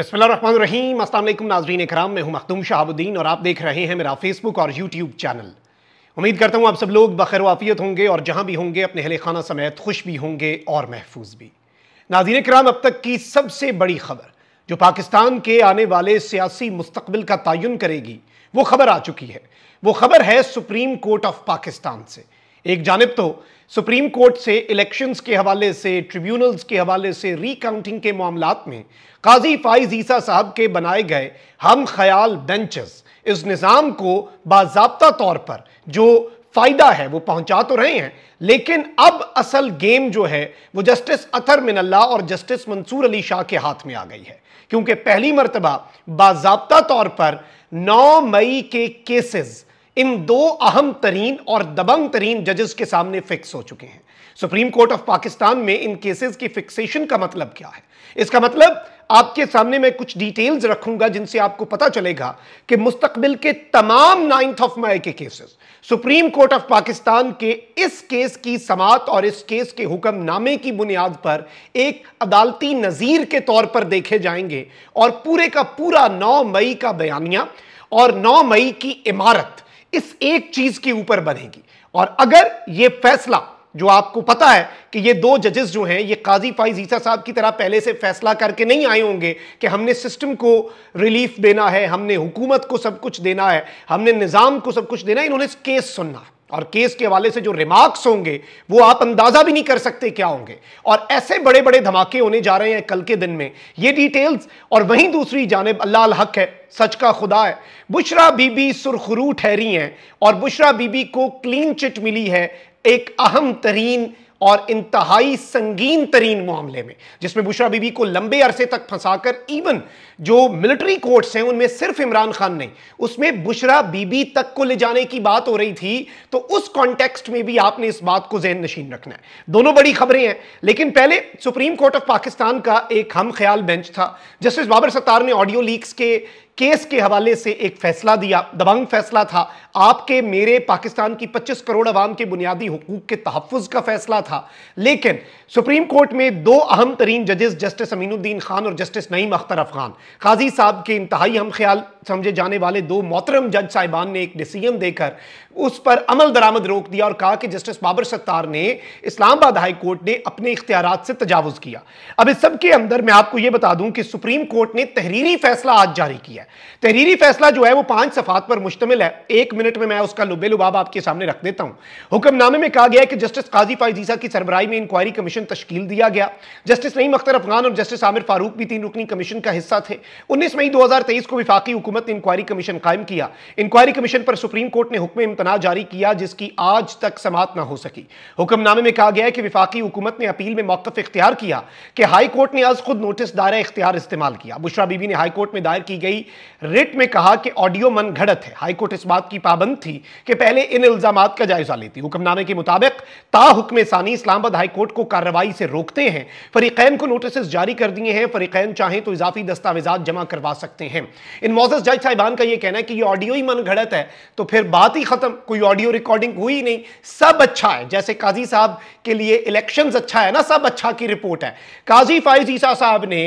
रहीम अस्सलाम नाजरीन कराम मैं हूं मखदूम शहाबुद्दीन और आप देख रहे हैं मेरा फेसबुक और यूट्यूब चैनल उम्मीद करता हूं आप सब लोग बखैर वाफियत होंगे और जहां भी होंगे अपने अहले खाना समेत खुश भी होंगे और महफूज भी नाजीन कराम अब तक की सबसे बड़ी खबर जो पाकिस्तान के आने वाले सियासी मुस्तबिल का तयन करेगी वो खबर आ चुकी है वो खबर है सुप्रीम कोर्ट ऑफ पाकिस्तान से एक जानब तो सुप्रीम कोर्ट से इलेक्शंस के हवाले से ट्रिब्यूनल्स के हवाले से रिकाउंटिंग के मामला में काजी फाइज ईसा साहब के बनाए गए हम ख्याल बेंचेस इस निज़ाम को बाबा तौर पर जो फ़ायदा है वो पहुंचा तो रहे हैं लेकिन अब असल गेम जो है वो जस्टिस अतर मिनल्ला और जस्टिस मंसूर अली शाह के हाथ में आ गई है क्योंकि पहली मरतबा बाबा तौर पर 9 मई के केसेस इन दो अहम तरीन और दबंग तरीन जजेस के सामने फिक्स हो चुके हैं सुप्रीम कोर्ट ऑफ पाकिस्तान में इन केसेस की फिक्सेशन का मतलब क्या है इसका मतलब आपके सामने मैं कुछ डिटेल्स रखूंगा जिनसे आपको पता चलेगा कि मुस्तकबिल के तमाम नाइन्थ ऑफ मई के cases Supreme Court of Pakistan के इस केस की समात और इस केस के हुक्मनामे की बुनियाद पर एक अदालती नज़ीर के तौर पर देखे जाएंगे और पूरे का पूरा नौ मई का बयानिया और नौ मई की इमारत इस एक चीज के ऊपर बनेगी और अगर यह फैसला जो आपको पता है कि ये दो जजेस जो हैं ये काजी फाइज ईसा साहब की तरह पहले से फैसला करके नहीं आए होंगे कि हमने सिस्टम को रिलीफ देना है हमने हुकूमत को सब कुछ देना है हमने निज़ाम को सब कुछ देना है इन्होंने केस सुनना है और केस के हवाले से जो रिमार्क्स होंगे वो आप अंदाजा भी नहीं कर सकते क्या होंगे और ऐसे बड़े बड़े धमाके होने जा रहे हैं कल के दिन में ये डिटेल्स और वहीं दूसरी जानब अल्लाह हक है सच का खुदा है बुशरा बीबी सुरखरू ठहरी हैं और बुशरा बीबी को क्लीन चिट मिली है एक अहम तरीन और इंतहाई संगीन तरीन मामले में जिसमें बुशरा बीबी को लंबे अरसे तक फंसाकर इवन जो मिलिट्री कोर्ट्स हैं उनमें सिर्फ इमरान खान नहीं उसमें बुशरा बीबी तक को ले जाने की बात हो रही थी तो उस कॉन्टेक्स्ट में भी आपने इस बात को जहन नशीन रखना है दोनों बड़ी खबरें हैं लेकिन पहले सुप्रीम कोर्ट ऑफ पाकिस्तान का एक हम ख्याल बेंच था जस्टिस बाबर सत्तार ने ऑडियो लीक्स के केस के हवाले से एक फैसला दिया दबंग फैसला था आपके मेरे पाकिस्तान की 25 करोड़ अवाम के बुनियादी हकूक के तहफ़ का फैसला था लेकिन सुप्रीम कोर्ट में दो अहम तरीन जजेस जस्टिस अमीनुद्दीन खान और जस्टिस नईम अख्तर अफगान काजी साहब के इंतहाई हम ख्याल समझे जाने वाले दो मोहतरम जज साहिबान ने एक डिसीजन देकर उस पर अमल दरामद रोक दिया और कहा कि जस्टिस बाबर सत्तार ने इस्लामाबाद हाई कोर्ट ने अपने इख्तियार से तजावज़ किया अब इस सबके अंदर मैं आपको यह बता दूं कि सुप्रीम कोर्ट ने तहरीरी फैसला आज जारी किया तहरीरी फैसला जो है वो पांच सफात पर मुश्तमिल है एक मिनट में मैं उसका लुबे लुबाब आपके सामने रख देता हूं हुक्मनामे में कहा गया कि जस्टिस काजी फाइजीसा की सरबराई में इंक्वायरी कमीशन तश्कील दिया गया जस्टिस नईम अख्तर अफगान और जस्टिस आमिर फारूक भी तीन रुकनी कमीशन का हिस्सा थे उन्नीस मई दो को विफाकी हुकूमत ने इंक्वायरी कमीशन कायम किया इंक्वायरी कमीशन पर सुप्रीम कोर्ट ने हुक्म इम्तना जारी किया जिसकी आज तक समाप्त ना हो सकी हुक्मनामे में कहा गया है कि विफाकी हुकूमत ने अपील में मौकफ इख्तियार किया कि हाईकोर्ट ने आज खुद नोटिस दायरा इख्तियार इस्तेमाल किया बुशरा बीबी ने हाईकोर्ट में दायर की गई रिट में कहा कि ऑडियो मन घड़त है हाईकोर्ट इस बात की पाबंद थी कि पहले इन इल्जाम का जायजा लेती हुक्मनामे के मुताबिक ता हुक्म सानी इस्लामाबाद हाईकोर्ट को कार्रवाई से रोकते हैं फरीकैन को नोटिस जारी कर दिए हैं फरीकैन चाहें तो इजाफी दस्तावेजा जमा करवा सकते हैं इन मोजस बस जज साहिबान का ये कहना है कि ये ऑडियो ही मन घड़त है तो फिर बात ही खत्म कोई ऑडियो रिकॉर्डिंग हुई नहीं सब अच्छा है जैसे काजी साहब के लिए इलेक्शन अच्छा है ना सब अच्छा की रिपोर्ट है काजी फाइज ईसा साहब ने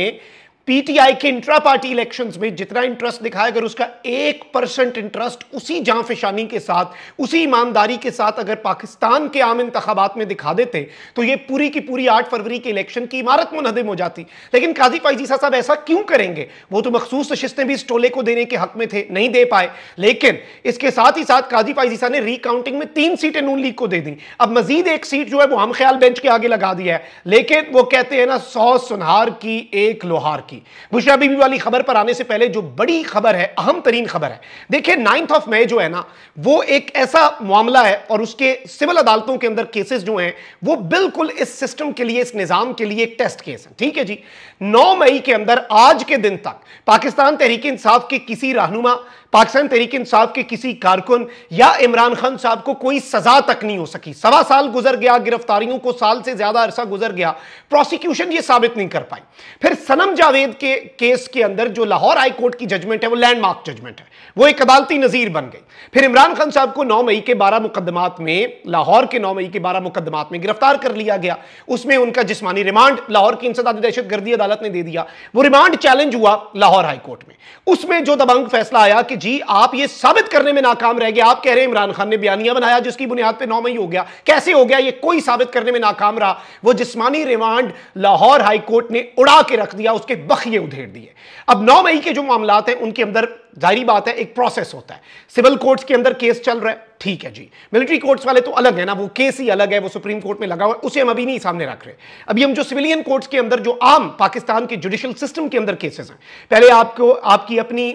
पीटीआई के इंट्रा पार्टी इलेक्शन में जितना इंटरेस्ट दिखाया अगर उसका एक परसेंट इंटरेस्ट उसी जांफिशानी के साथ उसी ईमानदारी के साथ अगर पाकिस्तान के आम इंतबात में दिखा देते तो ये पूरी की पूरी आठ फरवरी के इलेक्शन की इमारत मुनहदिम हो जाती लेकिन काजी फाइजीसा साहब ऐसा क्यों करेंगे वो तो मखसूस नशिस्तें भी इस टोले को देने के हक में थे नहीं दे पाए लेकिन इसके साथ ही साथ काजी फाइजीसा ने रिकाउंटिंग में तीन सीटें नून लीग को दे दी अब मजीद एक सीट जो है वो हम ख्याल बेंच के आगे लगा दिया है लेकिन वो कहते हैं ना सौ सुनहार की एक लोहार की की बुशरा बीबी वाली खबर पर आने से पहले जो बड़ी खबर है अहम तरीन खबर है देखिए नाइन्थ ऑफ मई जो है ना वो एक ऐसा मामला है और उसके सिविल अदालतों के अंदर केसेस जो हैं वो बिल्कुल इस सिस्टम के लिए इस निज़ाम के लिए एक टेस्ट केस है ठीक है जी नौ मई के अंदर आज के दिन तक पाकिस्तान तहरीक इंसाफ के किसी रहनुमा पाकिस्तान तहरीक इंसाफ के किसी कारकुन या इमरान खान साहब को कोई सजा तक नहीं हो सकी सवा साल गुजर गया गिरफ्तारियों को साल से ज्यादा अरसा गुजर गया प्रोसिक्यूशन ये साबित नहीं कर पाई फिर सनम जावेद के केस के अंदर जो लाहौर हाई कोर्ट की जजमेंट है वो लैंडमार्क जजमेंट है वो एक अदालती नजीर बन गई फिर इमरान खान साहब को नौ मई के बारह मुकदमात में लाहौर के नौ मई के बारह मुकदमात में गिरफ्तार कर लिया गया उसमें उनका जिसमानी रिमांड लाहौर की इंसदादी दहशतगर्दी अदालत ने दे दिया वो रिमांड चैलेंज हुआ लाहौर हाईकोर्ट में उसमें जो दबंग फैसला आया कि जी आप ये साबित करने में नाकाम रह गए आप कह रहे हैं इमरान खान ने बयानिया बनाया जिसकी बुनियाद पर नौ मई हो गया कैसे हो गया ये कोई साबित करने में नाकाम रहा वो जिसमानी रिमांड लाहौर हाईकोर्ट ने उड़ा के रख दिया उसके बखिए उधेड़ दिए अब नौ मई के जो मामला हैं उनके अंदर जारी बात है एक प्रोसेस होता है सिविल कोर्ट्स के अंदर केस चल रहा है ठीक है जी मिलिट्री कोर्ट्स वाले तो अलग है ना वो केस ही अलग है वो सुप्रीम कोर्ट में लगा हुआ उसे हम अभी नहीं सामने रख रहे अभी हम जो सिविलियन कोर्ट्स के अंदर जो आम पाकिस्तान के जुडिशियल सिस्टम के अंदर केसेस हैं पहले आपको आपकी अपनी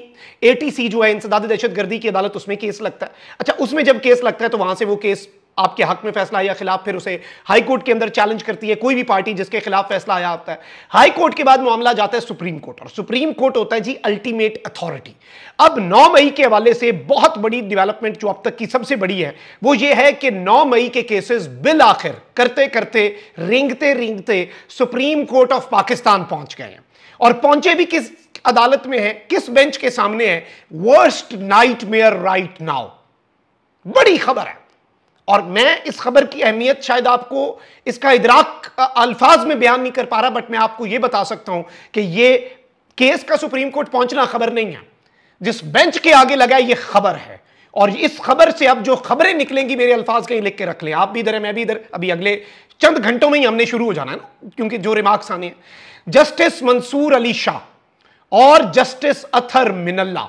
एटीसी जो है इंसदाद दहशतगर्दी की अदालत उसमें केस लगता है अच्छा उसमें जब केस लगता है तो वहां से वो केस आपके हक में फैसला आया खिलाफ फिर उसे हाई कोर्ट के अंदर चैलेंज करती है कोई भी पार्टी जिसके खिलाफ फैसला आया होता है हाई कोर्ट के बाद मामला जाता है सुप्रीम कोर्ट और सुप्रीम कोर्ट होता है जी अल्टीमेट अथॉरिटी अब 9 मई के हवाले से बहुत बड़ी डेवलपमेंट जो अब तक की सबसे बड़ी है वो ये है कि 9 मई के केसेस बिल आखिर करते करते रेंगते रेंगते सुप्रीम कोर्ट ऑफ पाकिस्तान पहुंच गए हैं और पहुंचे भी किस अदालत में है किस बेंच के सामने है वर्स्ट नाइट राइट नाउ बड़ी खबर है और मैं इस खबर की अहमियत शायद आपको इसका इदराक अल्फाज में बयान नहीं कर पा रहा बट मैं आपको यह बता सकता हूं कि यह केस का सुप्रीम कोर्ट पहुंचना खबर नहीं है जिस बेंच के आगे लगा यह खबर है और इस खबर से अब जो खबरें निकलेंगी मेरे अल्फाज कहीं लिख के रख लें आप भी इधर है मैं भी इधर अभी अगले चंद घंटों में ही हमने शुरू हो जाना है ना क्योंकि जो रिमार्क्स आने हैं जस्टिस मंसूर अली शाह और जस्टिस अथर मिनल्ला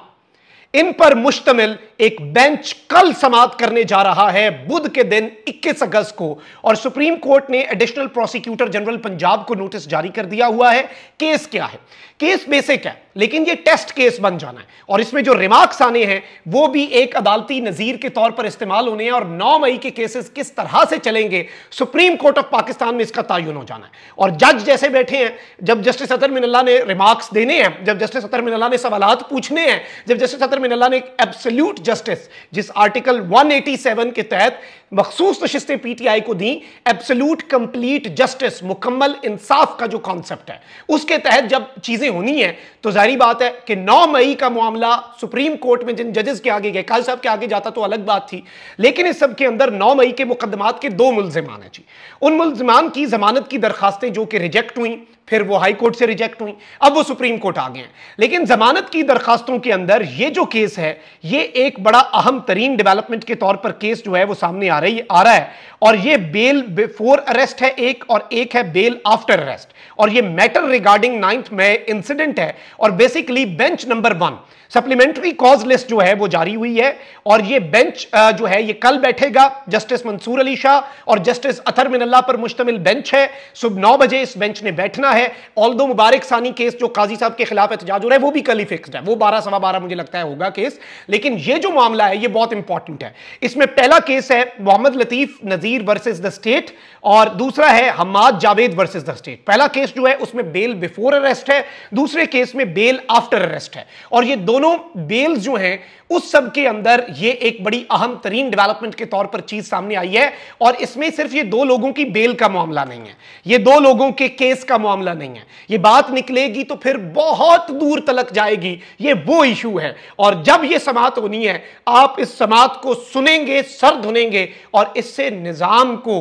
इन पर मुश्तमिल एक बेंच कल समाप्त करने जा रहा है बुध के दिन 21 अगस्त को और सुप्रीम कोर्ट ने एडिशनल प्रोसिक्यूटर जनरल पंजाब को नोटिस जारी कर दिया हुआ है केस क्या है केस बेसिक है लेकिन ये टेस्ट केस बन जाना है और इसमें जो रिमार्क्स आने हैं वो भी एक अदालती नज़ीर के तौर पर इस्तेमाल होने हैं और 9 मई के केसेस किस तरह से चलेंगे सुप्रीम कोर्ट ऑफ पाकिस्तान में इसका तयन हो जाना है और जज जैसे बैठे हैं जब जस्टिस अतर मिनल्ला ने रिमार्क्स देने हैं जब जस्टिस अतर मिनल्ला ने सवाल पूछने हैं जब जस्टिस अतर मिनल्ला ने एब्सल्यूट जस्टिस जिस आर्टिकल वन के तहत मखसूस नशस्तें आई को दी एब्सोल्यूट कंप्लीट जस्टिस मुकम्मल इंसाफ का जो कॉन्सेप्ट है उसके तहत जब चीजें होनी है तो जाहिर बात है कि नौ मई का मामला सुप्रीम कोर्ट में जिन जजेस के आगे गए काल साहब के आगे जाता तो अलग बात थी लेकिन इस सब के अंदर नौ मई के मुकदमात के दो मुलजमान है जी उन मुलजमान की जमानत की दरखास्तें जो कि रिजेक्ट हुई फिर वो हाई कोर्ट से रिजेक्ट हुई अब वो सुप्रीम कोर्ट आ गए लेकिन जमानत की दरखास्तों के अंदर ये जो केस है ये एक बड़ा अहम तरीन डेवलपमेंट के तौर पर केस जो है वो सामने आ रही आ रहा है और ये बेल बिफोर अरेस्ट है एक और एक है बेल आफ्टर अरेस्ट और ये matter regarding ninth May incident है और basically bench number one supplementary cause list जो है वो जारी हुई है और ये बेंच जो है ये कल बैठेगा जस्टिस मंसूर अली शाह और जस्टिस अथर मिनल्ला पर मुश्तमिल बेंच है सुबह नौ बजे इस बेंच ने बैठना क्या है ऑल दो मुबारक सानी केस जो काजी साहब के खिलाफ एहतजाज हो रहा है वो भी कल ही फिक्सड है वो बारह सवा बारह मुझे लगता है होगा केस लेकिन ये जो मामला है ये बहुत इंपॉर्टेंट है इसमें पहला केस है Mohammad Latif Nazir versus the state और दूसरा है Hammad Javed versus the state पहला केस जो है उसमें बेल बिफोर अरेस्ट है दूसरे केस में बेल आफ्टर अरेस्ट है और ये दोनों बेल जो हैं उस सब के अंदर ये एक बड़ी अहम तरीन डेवलपमेंट के तौर पर चीज सामने आई है और इसमें सिर्फ ये दो लोगों की बेल का मामला नहीं है ये दो लोगों के केस का मामला मामला नहीं है ये बात निकलेगी तो फिर बहुत दूर तलक जाएगी ये वो इशू है और जब ये समात होनी है आप इस समात को सुनेंगे सर धुनेंगे और इससे निज़ाम को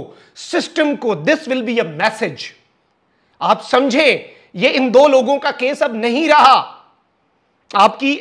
सिस्टम को this will be a message आप समझें ये इन दो लोगों का केस अब नहीं रहा आपकी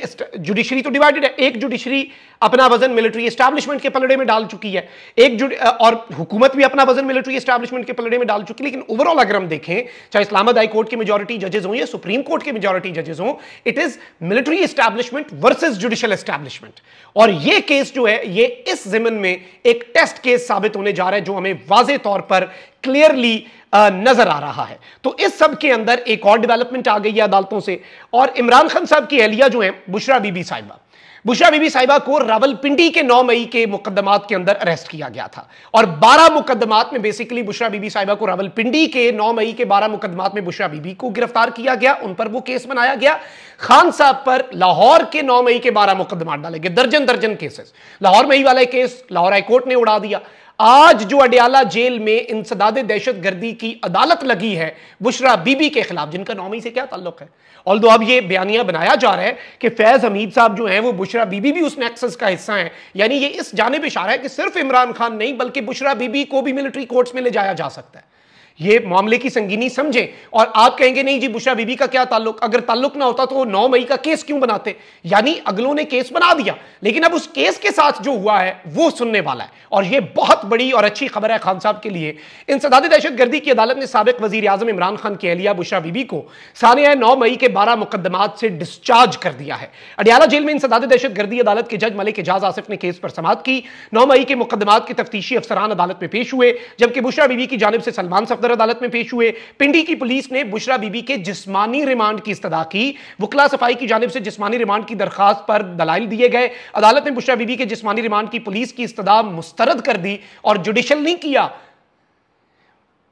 जुडिशरी तो डिवाइडेड है एक जुडिशरी अपना वजन मिलिट्री एस्टैब्लिशमेंट के पलड़े में डाल चुकी है एक और हुकूमत भी अपना वजन मिलिट्री एस्टैब्लिशमेंट के पलड़े में डाल चुकी है लेकिन ओवरऑल अगर हम देखें चाहे इस्लामाबाद हाई कोर्ट के मेजोरिटी जजेस हों या सुप्रीम कोर्ट के मेजोरिटी जजेस हों it is military establishment versus judicial establishment और यह केस जो है ये इस जिमन में एक टेस्ट केस साबित होने जा रहा है जो हमें वाजे तौर पर क्लियरली नजर आ रहा है तो इस सब के अंदर एक और डेवलपमेंट आ गई है अदालतों से और इमरान खान साहब की अहलिया जो है बुशरा बीबी साहिबा बुशरा बीबी साहिबा को रावलपिंडी के 9 मई के मुकदमात के अंदर अरेस्ट किया गया था और 12 मुकदमात में बेसिकली बुशरा बीबी साहिबा को रावलपिंडी के 9 मई के 12 मुकदमात में बुशरा बीबी को गिरफ्तार किया गया उन पर वो केस बनाया गया खान साहब पर लाहौर के 9 मई के 12 मुकदमा डाले गए दर्जन दर्जन केसेस लाहौर मई वाला केस लाहौर हाईकोर्ट ने उड़ा दिया आज जो अडियाला जेल में इंसदाद दहशत गर्दी की अदालत लगी है बुशरा बीबी के खिलाफ जिनका नॉमी से क्या ताल्लुक है और दो अब ये बयानिया बनाया जा रहा है कि फैज हमीद साहब जो हैं वो बुशरा बीबी भी उस नेक्सस का हिस्सा हैं यानी ये इस जाने पर इशारा है कि सिर्फ इमरान खान नहीं बल्कि बुशरा बीबी को भी मिलिट्री कोर्ट्स में ले जाया जा सकता है ये मामले की संगीनी समझे और आप कहेंगे नहीं जी बुशा बीबी का क्या ताल्लुक अगर ताल्लुक ना होता तो वो नौ मई का केस क्यों बनाते यानी अगलों ने केस बना दिया लेकिन अब उस केस के साथ जो हुआ है वो सुनने वाला है और ये बहुत बड़ी और अच्छी खबर है खान साहब के लिए इंसदाद दहशतगर्दी की अदालत ने सबक वजीर अजम इमरान खान की अहलिया बुशा बीबी को सानिया नौ मई के बारह मुकदमात से डिस्चार्ज कर दिया है अडियाला जेल में इंसदाद दहशतगर्दी अदालत के जज मलिक एजाज आसिफ ने केस पर समाप्त की नौ मई के मुकदमात के तफ्तीशी अफसरान अदालत में पेश हुए जबकि बुशा बीबी की जानब से सलमान सफदर सदर अदालत में पेश हुए पिंडी की पुलिस ने बुशरा बीबी के जिस्मानी रिमांड की इस्तः की वकला सफाई की जानब से जिस्मानी रिमांड की दरखास्त पर दलाइल दिए गए अदालत ने बुशरा बीबी के जिस्मानी रिमांड की पुलिस की इस्तः मुस्तरद कर दी और जुडिशल नहीं किया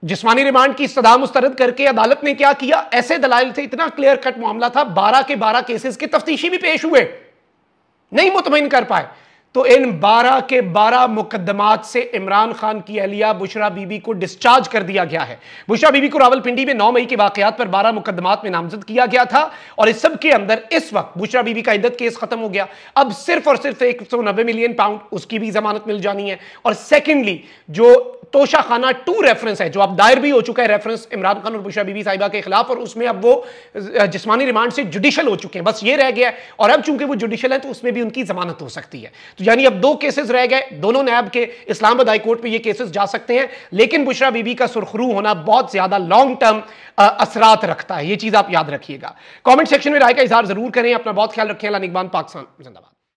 जिस्मानी रिमांड की सदा मुस्तरद करके अदालत ने क्या किया ऐसे दलाल थे इतना क्लियर कट मामला था बारह के बारह केसेस के तफ्तीशी भी पेश हुए नहीं मुतमिन कर पाए तो इन बारह के बारह मुकदमात से इमरान खान की अहलिया बुशरा बीबी को डिस्चार्ज कर दिया गया है बुशरा बीबी को रावलपिंडी में नौ मई के वाकयात पर बारह मुकदमात में नामजद किया गया था और इस सब के अंदर इस वक्त बुशरा बीबी का इद्दत केस खत्म हो गया अब सिर्फ और सिर्फ एक सौ नब्बे मिलियन पाउंड उसकी भी जमानत मिल जानी है और सेकेंडली जो तोशा खाना टू रेफरेंस है जो अब दायर भी हो चुका है रेफरेंस इमरान खान और बुशरा बीबी साहिबा के खिलाफ और उसमें अब वो जिसमानी रिमांड से जुडिशल हो चुके हैं बस ये रह गया है और अब चूंकि वो जुडिशल है तो उसमें भी उनकी जमानत हो सकती है तो यानी अब दो केसेस रह गए दोनों नैब के इस्लामाबाद हाईकोर्ट में ये केसेस जा सकते हैं लेकिन बुशरा बीबी का सुरखरू होना बहुत ज्यादा लॉन्ग टर्म असरात रखता है ये चीज आप याद रखिएगा कॉमेंट सेक्शन में राय का इजहार जरूर करें अपना बहुत ख्याल रखें अला निगबान पाकिस्तान जिंदाबाद